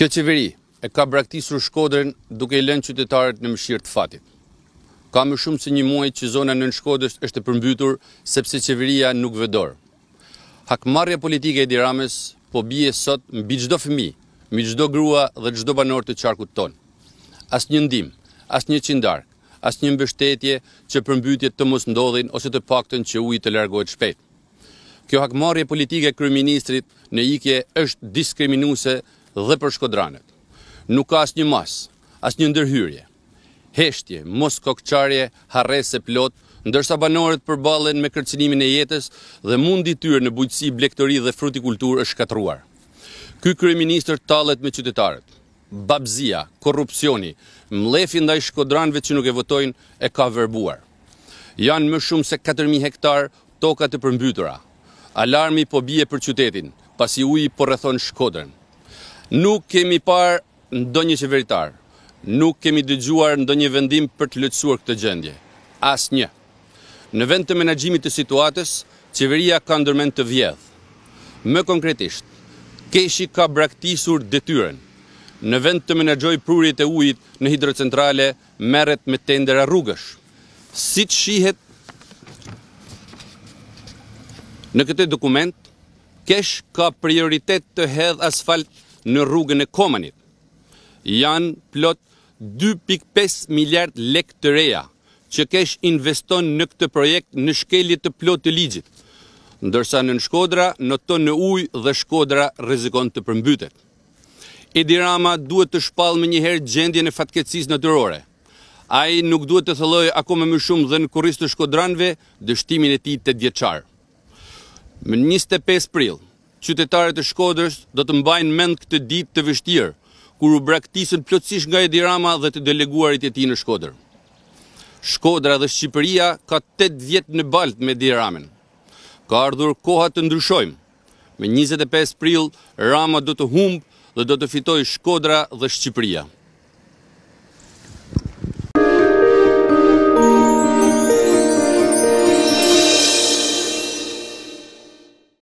Kjo qeveri e ka braktisur shkodrën duke i lënë qytetarët në mëshirë të fatit. Ka më shumë se një muaj që zona në shkodrës është përmbytur sepse qeveria nuk vedorë. Hakmarja politike e dirames po bje sot mbi çdo fëmi, mbi qdo grua dhe çdo banor të qarkut tonë. As një ndim, as një qindar, as një mbështetje që përmbytjet të mos ndodhin ose të pakten që ujtë të largohet shpetë. Kjo hakmarje politike kryeministrit në ikje është diskriminuese dhe për shkodranët. Nuk ka asë një mas, asë një ndërhyrje. Heshtje, mos kokqarje, harrese plot, ndërsa banorët përbalen me kërcinimin e jetës dhe mundi tyrë në bujtësi blektori dhe frutikultur është shkatruar. Ky minister talet me qytetarët. Babzia, korupcioni, mlefi ndaj shkodranëve që nuk e votojnë e ka verbuar. Janë më shumë se 4000 hektar tokat e përmbytura. Alarmi po bie për qytetin, pasi uji po rrethon shkodrën. Nuk kemi parë ndo një qeveritarë, nuk kemi dëgjuar ndo një vendim për të lëtsuar këtë gjendje. As një. Në vend të menagjimit të situatës, qeveria ka ndërmen të vjedhë. Më konkretisht, keshi ka braktisur detyren. Në vend të menagjoj prurit e ujit në hidrocentrale, meret me tendera rrugësh. Si të shihet në këte dokument, kesh ka prioritet të hedh asfalt në rrugën e komanit. Janë plot 2.5 miliard lek të reja që kesh investon në këtë projekt në shkelje të plot të ligjit, ndërsa në në shkodra në të në uj dhe shkodra rizikon të përmbytet. Edi Rama duhet të shpal më njëherë gjendje në fatkecis në tërore. Ai nuk duhet të thëlloj me më shumë dhe në kuris të shkodranve dështimin e ti të djeqarë. Më 25 prilë, qytetarët e Shkodrës do të mbajnë mend këtë ditë të vështirë, kur u braktisën plotësisht nga Edi Rama dhe të deleguarit e tij në Shkodër. Shkodra dhe Shqipëria ka 8 vjet në balt me Edi Ramën. Ka ardhur koha të ndryshojmë. Me 25 prill Rama do të humb dhe do të fitojë Shkodra dhe Shqipëria.